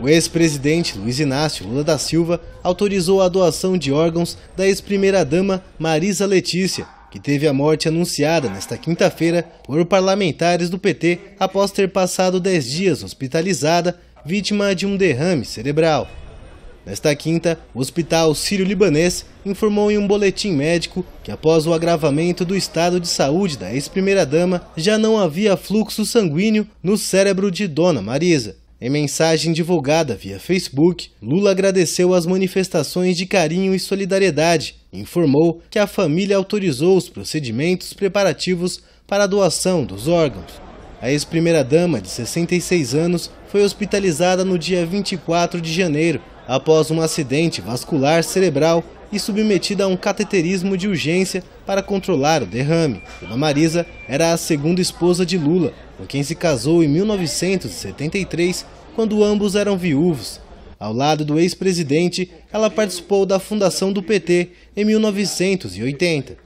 O ex-presidente Luiz Inácio Lula da Silva autorizou a doação de órgãos da ex-primeira-dama Marisa Letícia, que teve a morte anunciada nesta quinta-feira por parlamentares do PT após ter passado 10 dias hospitalizada, vítima de um derrame cerebral. Nesta quinta, o Hospital Sírio-Libanês informou em um boletim médico que, após o agravamento do estado de saúde da ex-primeira-dama, já não havia fluxo sanguíneo no cérebro de Dona Marisa. Em mensagem divulgada via Facebook, Lula agradeceu as manifestações de carinho e solidariedade e informou que a família autorizou os procedimentos preparativos para a doação dos órgãos. A ex-primeira-dama, de 66 anos, foi hospitalizada no dia 24 de janeiro após um acidente vascular cerebral e submetida a um cateterismo de urgência para controlar o derrame. Dona Marisa era a segunda esposa de Lula, com quem se casou em 1973, quando ambos eram viúvos. Ao lado do ex-presidente, ela participou da fundação do PT em 1980.